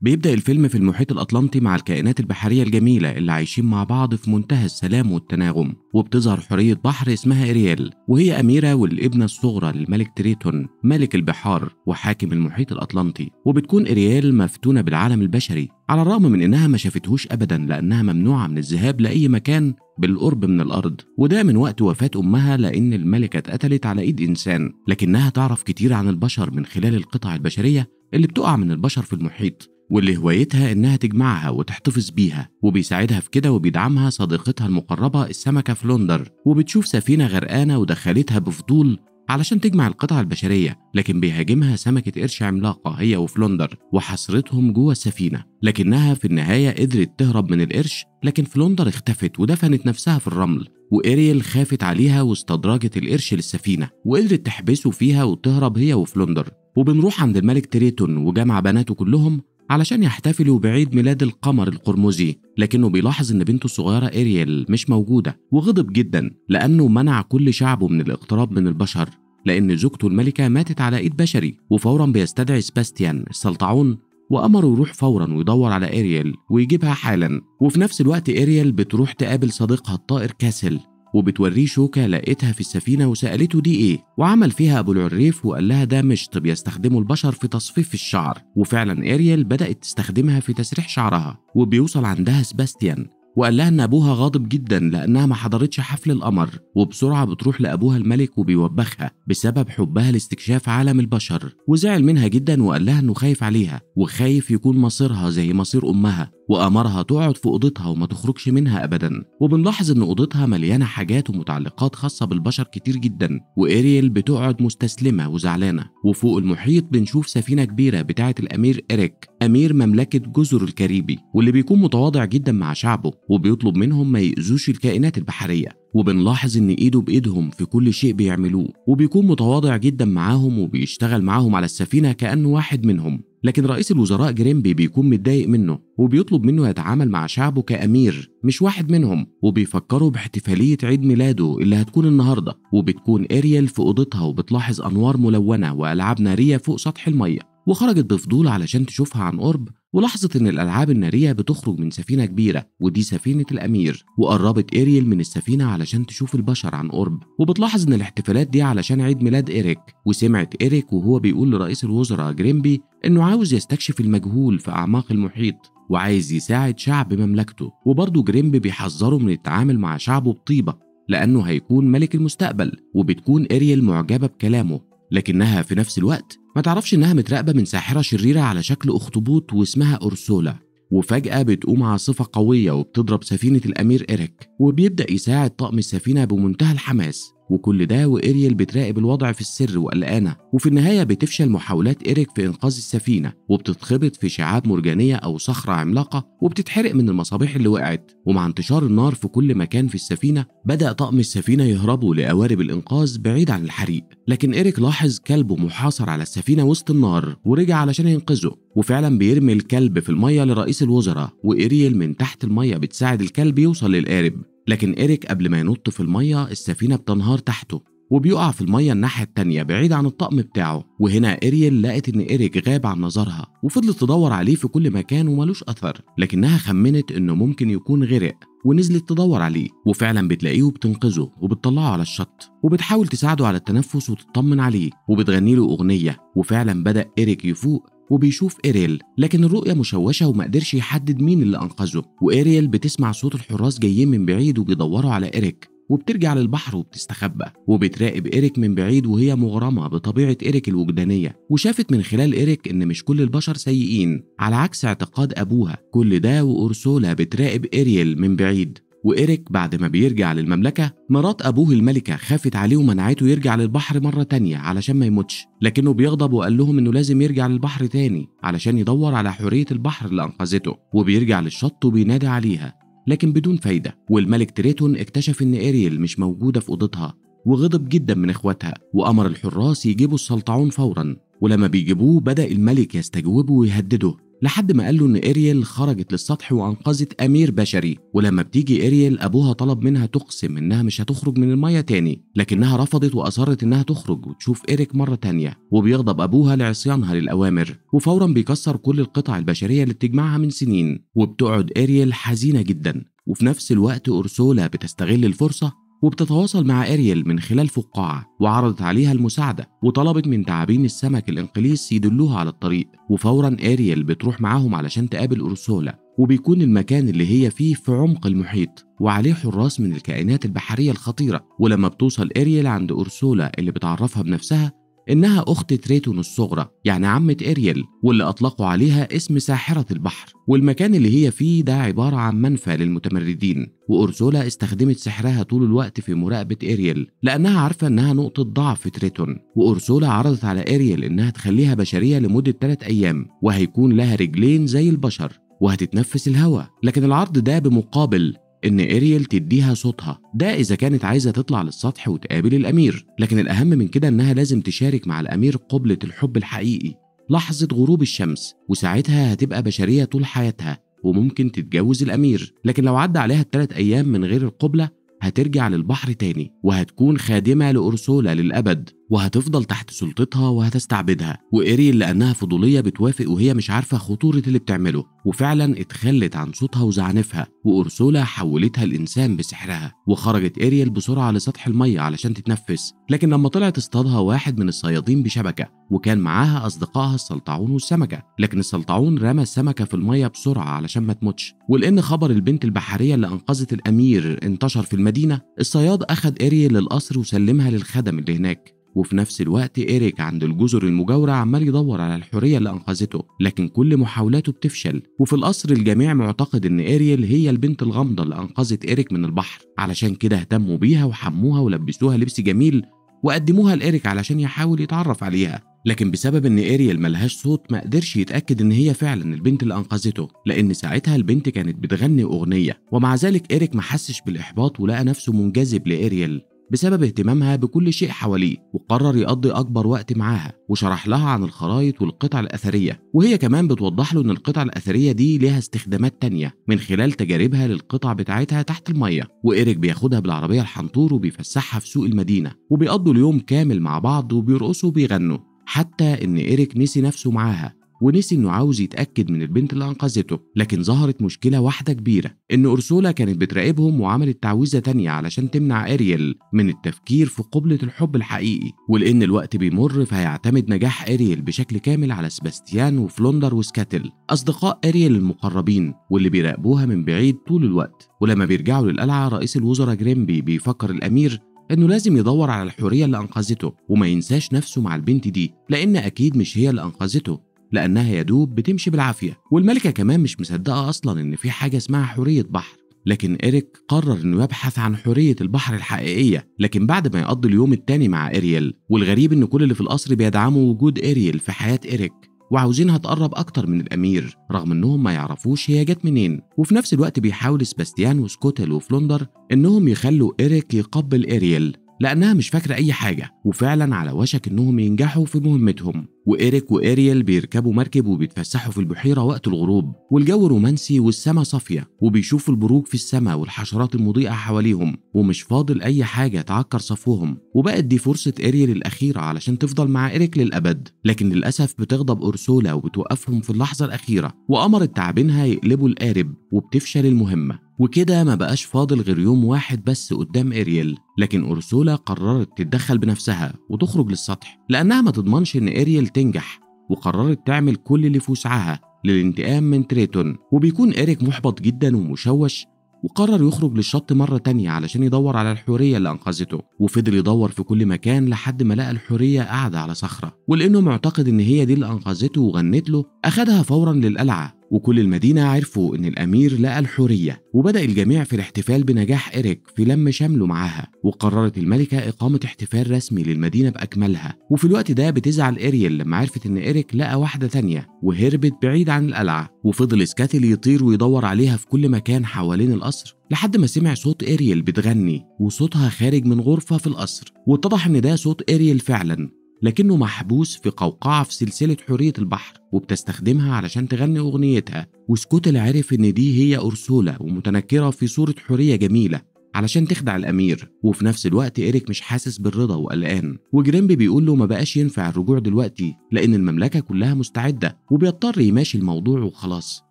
بيبدأ الفيلم في المحيط الأطلنطي مع الكائنات البحرية الجميلة اللي عايشين مع بعض في منتهى السلام والتناغم وبتظهر حرية بحر اسمها إريال وهي أميرة والابنة الصغرى للملك تريتون ملك البحار وحاكم المحيط الأطلنطي وبتكون إريال مفتونة بالعالم البشري على الرغم من إنها ما شافتهوش أبدا لأنها ممنوعة من الذهاب لأي مكان بالقرب من الأرض وده من وقت وفاة أمها لأن الملكة اتقتلت على إيد إنسان لكنها تعرف كتير عن البشر من خلال القطع البشرية اللي بتقع من البشر في المحيط واللي هوايتها إنها تجمعها وتحتفظ بيها وبيساعدها في كده وبيدعمها صديقتها المقربة السمكة فلوندر وبتشوف سفينة غرقانة ودخلتها بفضول علشان تجمع القطع البشرية لكن بيهاجمها سمكة قرش عملاقة هي وفلوندر وحصرتهم جوه السفينة لكنها في النهاية قدرت تهرب من القرش لكن فلوندر اختفت ودفنت نفسها في الرمل وإيريل خافت عليها واستدرجت القرش للسفينة وقدرت تحبسه فيها وتهرب هي وفلوندر وبنروح عند الملك تريتون وجمع بناته كلهم علشان يحتفلوا بعيد ميلاد القمر القرمزي لكنه بيلاحظ ان بنته الصغيره اريال مش موجوده وغضب جدا لانه منع كل شعبه من الاقتراب من البشر لان زوجته الملكه ماتت على ايد بشري وفورا بيستدعي سباستيان السلطعون وأمره يروح فورا ويدور على اريال ويجيبها حالا وفي نفس الوقت اريال بتروح تقابل صديقها الطائر كاسل وبتوريه شوكة لقيتها في السفينة وسألته دي إيه وعمل فيها أبو العريف وقال لها ده مشط بيستخدمه البشر في تصفيف الشعر وفعلا إريال بدأت تستخدمها في تسريح شعرها وبيوصل عندها سباستيان وقال لها ان ابوها غاضب جدا لانها ما حضرتش حفل القمر وبسرعه بتروح لابوها الملك وبيوبخها بسبب حبها لاستكشاف عالم البشر وزعل منها جدا وقال لها انه خايف عليها وخايف يكون مصيرها زي مصير امها وأمرها تقعد في أوضتها وما تخرجش منها أبدا وبنلاحظ إن أوضتها مليانة حاجات ومتعلقات خاصة بالبشر كتير جدا وإيريل بتقعد مستسلمة وزعلانة وفوق المحيط بنشوف سفينة كبيرة بتاعة الأمير إريك أمير مملكة جزر الكاريبي واللي بيكون متواضع جدا مع شعبه وبيطلب منهم ما يأذوش الكائنات البحرية وبنلاحظ ان ايده بايدهم في كل شيء بيعملوه وبيكون متواضع جدا معاهم وبيشتغل معاهم على السفينه كانه واحد منهم لكن رئيس الوزراء جريمبي بيكون متضايق منه وبيطلب منه يتعامل مع شعبه كأمير مش واحد منهم وبيفكروا باحتفالية عيد ميلاده اللي هتكون النهاردة وبتكون إريال في أوضتها وبتلاحظ أنوار ملونة وألعاب نارية فوق سطح المية وخرجت بفضول علشان تشوفها عن قرب ولاحظت إن الألعاب النارية بتخرج من سفينة كبيرة ودي سفينة الأمير وقربت إيريل من السفينة علشان تشوف البشر عن قرب وبتلاحظ إن الاحتفالات دي علشان عيد ميلاد إيريك وسمعت إيريك وهو بيقول لرئيس الوزراء جريمبي إنه عاوز يستكشف المجهول في أعماق المحيط وعايز يساعد شعب مملكته وبرضه جريمبي بيحذره من التعامل مع شعبه بطيبة لأنه هيكون ملك المستقبل وبتكون إيريل معجبة بكلامه لكنها في نفس الوقت ما تعرفش إنها متراقبة من ساحرة شريرة على شكل أخطبوط واسمها أورسولا وفجأة بتقوم عاصفة قوية وبتضرب سفينة الأمير إيريك وبيبدأ يساعد طقم السفينة بمنتهى الحماس وكل ده وإريل بتراقب الوضع في السر وقلقانة وفي النهاية بتفشل محاولات إيريك في إنقاذ السفينة وبتتخبط في شعاب مرجانية أو صخرة عملاقة وبتتحرق من المصابيح اللي وقعت ومع انتشار النار في كل مكان في السفينة بدأ طقم السفينة يهربوا لقوارب الإنقاذ بعيد عن الحريق لكن إيريك لاحظ كلبه محاصر على السفينة وسط النار ورجع علشان ينقذه وفعلا بيرمي الكلب في الميه لرئيس الوزراء وإريل من تحت الميه بتساعد الكلب يوصل للقارب لكن إيريك قبل ما ينط في المية السفينة بتنهار تحته وبيقع في المية الناحية التانية بعيد عن الطقم بتاعه وهنا إيريل لقت إن إيريك غاب عن نظرها وفضلت تدور عليه في كل مكان وملوش أثر لكنها خمنت إنه ممكن يكون غرق ونزلت تدور عليه وفعلا بتلاقيه وبتنقذه وبتطلعه على الشط وبتحاول تساعده على التنفس وتطمن عليه وبتغني له أغنية وفعلا بدأ إيريك يفوق وبيشوف إيريل لكن الرؤية مشوشة وما قدرش يحدد مين اللي أنقذه وإيريل بتسمع صوت الحراس جايين من بعيد وبيدوروا على إيريك وبترجع للبحر وبتستخبى وبتراقب إيريك من بعيد وهي مغرمة بطبيعة إيريك الوجدانية وشافت من خلال إيريك إن مش كل البشر سيئين على عكس اعتقاد أبوها كل ده وأرسولا بتراقب إيريل من بعيد وإيريك بعد ما بيرجع للمملكة مرات أبوه الملكة خافت عليه ومنعته يرجع للبحر مرة تانية علشان ما يموتش لكنه بيغضب وقال لهم إنه لازم يرجع للبحر تاني علشان يدور على حرية البحر اللي أنقذته وبيرجع للشط وبينادي عليها لكن بدون فايدة والملك تريتون اكتشف إن إيريل مش موجودة في أوضتها وغضب جدا من إخواتها وأمر الحراس يجيبوا السلطعون فورا ولما بيجيبوه بدأ الملك يستجوبه ويهدده لحد ما قال له ان اريل خرجت للسطح وانقذت امير بشري ولما بتيجي اريل ابوها طلب منها تقسم انها مش هتخرج من الميه تاني لكنها رفضت واصرت انها تخرج وتشوف ايريك مره تانيه وبيغضب ابوها لعصيانها للاوامر وفورا بيكسر كل القطع البشريه اللي بتجمعها من سنين وبتقعد اريل حزينه جدا وفي نفس الوقت أرسولا بتستغل الفرصة وبتتواصل مع أريل من خلال فقاعة وعرضت عليها المساعدة وطلبت من تعابين السمك الإنقليز يدلوها على الطريق وفورا أريل بتروح معاهم علشان تقابل أرسولا وبيكون المكان اللي هي فيه في عمق المحيط وعليه حراس من الكائنات البحرية الخطيرة ولما بتوصل أريل عند أرسولا اللي بتعرفها بنفسها إنها أخت تريتون الصغرى يعني عمة إريل واللي أطلقوا عليها اسم ساحرة البحر والمكان اللي هي فيه ده عبارة عن منفى للمتمردين وأرسولا استخدمت سحرها طول الوقت في مراقبة إريل لأنها عارفة إنها نقطة ضعف في تريتون وأرسولا عرضت على إريل إنها تخليها بشرية لمدة 3 أيام وهيكون لها رجلين زي البشر وهتتنفس الهواء لكن العرض ده بمقابل إن إريل تديها صوتها ده إذا كانت عايزة تطلع للسطح وتقابل الأمير لكن الأهم من كده إنها لازم تشارك مع الأمير قبلة الحب الحقيقي لحظة غروب الشمس وساعتها هتبقى بشرية طول حياتها وممكن تتجوز الأمير لكن لو عدى عليها الثلاث أيام من غير القبلة هترجع للبحر تاني وهتكون خادمة لأرسولا للأبد وهتفضل تحت سلطتها وهتستعبدها وإيريل لأنها فضولية بتوافق وهي مش عارفة خطورة اللي بتعمله وفعلا اتخلت عن صوتها وزعنفها وأرسولا حولتها لإنسان بسحرها وخرجت إيريل بسرعة لسطح المية علشان تتنفس لكن لما طلعت اصطادها واحد من الصيادين بشبكة وكان معاها أصدقائها السلطعون والسمكة لكن السلطعون رمى السمكة في المية بسرعة علشان ما تموتش ولأن خبر البنت البحرية اللي أنقذت الأمير انتشر في المدينة الصياد أخد إيريل للقصر وسلمها للخدم اللي هناك وفي نفس الوقت إيريك عند الجزر المجاورة عمال يدور على الحرية اللي أنقذته لكن كل محاولاته بتفشل وفي القصر الجميع معتقد إن إيريل هي البنت الغامضة اللي أنقذت إيريك من البحر علشان كده اهتموا بيها وحموها ولبسوها لبس جميل وقدموها لإيريك علشان يحاول يتعرف عليها لكن بسبب ان اريال ملهاش صوت ما قدرش يتاكد ان هي فعلا البنت اللي انقذته لان ساعتها البنت كانت بتغني اغنيه ومع ذلك ايريك ما حسش بالاحباط ولقى نفسه منجذب لاريال بسبب اهتمامها بكل شيء حواليه وقرر يقضي أكبر وقت معاها وشرح لها عن الخرايط والقطع الأثرية وهي كمان بتوضح له إن القطع الأثرية دي ليها استخدامات تانية من خلال تجاربها للقطع بتاعتها تحت المية وإيريك بياخدها بالعربية الحنطور وبيفسحها في سوق المدينة وبيقضوا اليوم كامل مع بعض وبيرقصوا وبيغنوا حتى إن إيريك نسي نفسه معاها ونسي انه عاوز يتاكد من البنت اللي انقذته لكن ظهرت مشكله واحده كبيره ان ارسولا كانت بتراقبهم وعملت تعويذه تانية علشان تمنع اريل من التفكير في قبله الحب الحقيقي ولان الوقت بيمر فهيعتمد نجاح اريل بشكل كامل على سباستيان وفلوندر وسكاتل اصدقاء اريل المقربين واللي بيراقبوها من بعيد طول الوقت ولما بيرجعوا للقلعه رئيس الوزراء جريمبي بيفكر الامير انه لازم يدور على الحوريه اللي انقذته وما ينساش نفسه مع البنت دي لان اكيد مش هي اللي انقذته لأنها يدوب بتمشي بالعافية والملكة كمان مش مصدقة أصلا إن في حاجة اسمها حرية بحر لكن إيريك قرر إنه يبحث عن حرية البحر الحقيقية لكن بعد ما يقضي اليوم التاني مع إيريل والغريب إن كل اللي في القصر بيدعموا وجود إيريل في حياة إيريك وعاوزينها تقرب أكتر من الأمير رغم إنهم ما يعرفوش هي جت منين وفي نفس الوقت بيحاول سباستيان وسكوتل وفلوندر إنهم يخلوا إيريك يقبل إيريل لأنها مش فاكرة أي حاجة وفعلا على وشك إنهم ينجحوا في مهمتهم وإيريك وإيريل بيركبوا مركب وبيتفسحوا في البحيرة وقت الغروب والجو رومانسي والسما صافية وبيشوفوا البروج في السما والحشرات المضيئة حواليهم ومش فاضل أي حاجة تعكر صفوهم وبقت دي فرصة إيريل الأخيرة علشان تفضل مع إيريك للأبد لكن للأسف بتغضب أرسولا وبتوقفهم في اللحظة الأخيرة وقمر تعبينها يقلبوا القارب وبتفشل المهمة وكده ما بقاش فاضل غير يوم واحد بس قدام إريل لكن أورسولا قررت تتدخل بنفسها وتخرج للسطح لأنها ما تضمنش إن إريل تنجح وقررت تعمل كل اللي في وسعها للانتقام من تريتون وبيكون إريك محبط جدا ومشوش وقرر يخرج للشط مرة تانية علشان يدور على الحورية اللي أنقذته وفضل يدور في كل مكان لحد ما لقى الحورية قاعدة على صخرة ولأنه معتقد إن هي دي اللي أنقذته وغنت له أخدها فورا للقلعة وكل المدينة عرفوا إن الأمير لقى الحورية وبدأ الجميع في الاحتفال بنجاح إيريك في لم شمله معاها وقررت الملكة إقامة احتفال رسمي للمدينة بأكملها وفي الوقت ده بتزعل إيريل لما عرفت إن إيريك لقى واحدة تانية وهربت بعيد عن القلعة وفضل سكاثل يطير ويدور عليها في كل مكان حوالين القصر لحد ما سمع صوت إيريل بتغني وصوتها خارج من غرفة في القصر واتضح إن ده صوت إيريل فعلا لكنه محبوس في قوقعة في سلسلة حرية البحر وبتستخدمها علشان تغني أغنيتها وسكوتل عرف إن دي هي أرسولا ومتنكرة في صورة حرية جميلة علشان تخدع الأمير وفي نفس الوقت إيريك مش حاسس بالرضا وقلقان وجريمبي بيقول له ما بقاش ينفع الرجوع دلوقتي لأن المملكة كلها مستعدة وبيضطر يماشي الموضوع وخلاص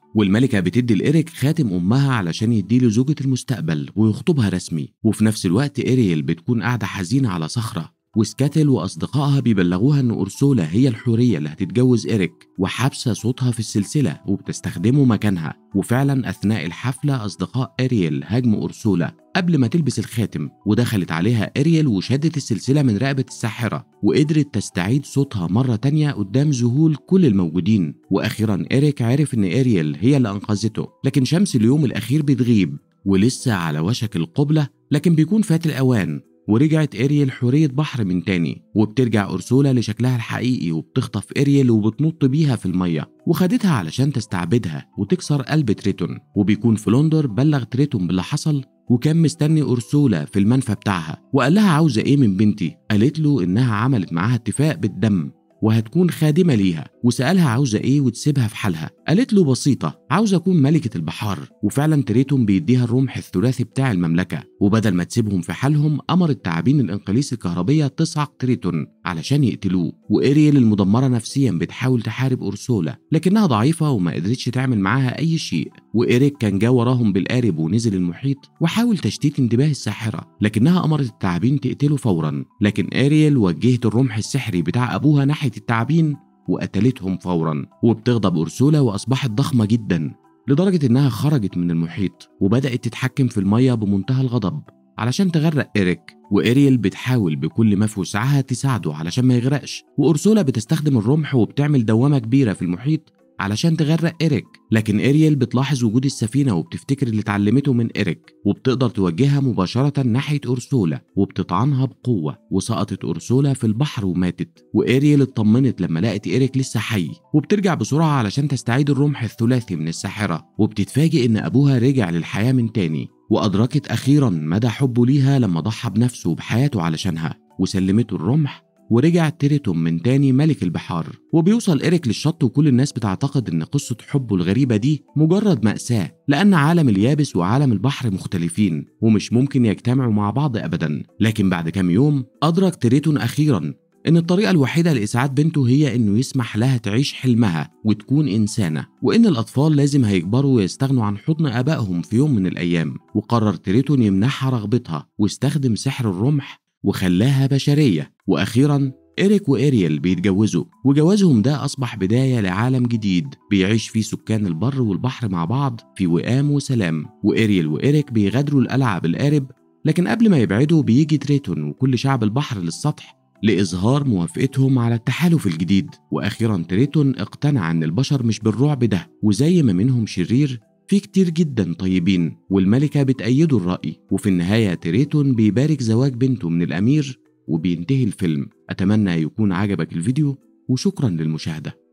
والملكة بتدي لإيريك خاتم أمها علشان يديله زوجة المستقبل ويخطبها رسمي وفي نفس الوقت إيريل بتكون قاعدة حزينة على صخرة وسكاتل وأصدقائها بيبلغوها إن أرسولا هي الحورية اللي هتتجوز إيريك وحابسة صوتها في السلسلة وبتستخدمه مكانها وفعلا أثناء الحفلة أصدقاء إريل هاجموا أرسولا قبل ما تلبس الخاتم ودخلت عليها إريل وشدت السلسلة من رقبة الساحرة وقدرت تستعيد صوتها مرة تانية قدام ذهول كل الموجودين وأخيرا إيريك عرف إن إريل هي اللي أنقذته لكن شمس اليوم الأخير بتغيب ولسه على وشك القبلة لكن بيكون فات الأوان ورجعت اريل حورية بحر من تاني وبترجع أرسولا لشكلها الحقيقي وبتخطف اريل وبتنط بيها في المية وخدتها علشان تستعبدها وتكسر قلب تريتون وبيكون فلوندر بلغ تريتون باللي حصل وكان مستني أرسولا في المنفى بتاعها وقال لها عاوزة إيه من بنتي قالت له إنها عملت معاها اتفاق بالدم وهتكون خادمة ليها وسألها عاوزة إيه وتسيبها في حالها قالت له بسيطة عاوز أكون ملكة البحار وفعلا تريتهم بيديها الرمح الثلاثي بتاع المملكة وبدل ما تسيبهم في حالهم أمرت تعابين الإنقليس الكهربية تصعق تريتون علشان يقتلوه وإيريل المدمرة نفسيا بتحاول تحارب أرسولا لكنها ضعيفة وما قدرتش تعمل معاها أي شيء وإيريك كان جا وراهم بالقارب ونزل المحيط وحاول تشتيت انتباه الساحرة لكنها أمرت التعابين تقتله فورا لكن إيريل وجهت الرمح السحري بتاع أبوها ناحية التعابين وقتلتهم فورا وبتغضب أرسولا وأصبحت ضخمة جدا لدرجة إنها خرجت من المحيط وبدأت تتحكم في المية بمنتهى الغضب علشان تغرق إيريك وإيريل بتحاول بكل ما في وسعها تساعده علشان ما يغرقش وأرسولا بتستخدم الرمح وبتعمل دوامة كبيرة في المحيط علشان تغرق إيريك لكن إريل بتلاحظ وجود السفينة وبتفتكر اللي اتعلمته من إيريك وبتقدر توجهها مباشرة ناحية أرسولا وبتطعنها بقوة وسقطت أرسولا في البحر وماتت وإريل اطمنت لما لقت إيريك لسه حي وبترجع بسرعة علشان تستعيد الرمح الثلاثي من الساحرة وبتتفاجئ إن أبوها رجع للحياة من تاني وأدركت أخيرا مدى حبه ليها لما ضحى بنفسه وبحياته علشانها وسلمته الرمح ورجع تريتوم من تاني ملك البحار وبيوصل إيريك للشط وكل الناس بتعتقد إن قصة حبه الغريبة دي مجرد مأساة لأن عالم اليابس وعالم البحر مختلفين ومش ممكن يجتمعوا مع بعض أبدا لكن بعد كام يوم أدرك تريتون أخيرا إن الطريقة الوحيدة لإسعاد بنته هي إنه يسمح لها تعيش حلمها وتكون إنسانة، وإن الأطفال لازم هيكبروا ويستغنوا عن حضن آبائهم في يوم من الأيام، وقرر تريتون يمنحها رغبتها واستخدم سحر الرمح وخلاها بشرية وأخيرا إيريك وإيريل بيتجوزوا وجوازهم ده أصبح بداية لعالم جديد بيعيش فيه سكان البر والبحر مع بعض في وئام وسلام وإيريل وإيريك بيغادروا القلعة بالقارب لكن قبل ما يبعدوا بيجي تريتون وكل شعب البحر للسطح لإظهار موافقتهم على التحالف الجديد وأخيرا تريتون اقتنع أن البشر مش بالرعب ده وزي ما منهم شرير في كتير جدا طيبين والملكة بتأيدوا الرأي وفي النهاية تريتون بيبارك زواج بنته من الأمير وبينتهي الفيلم أتمنى يكون عجبك الفيديو وشكرا للمشاهدة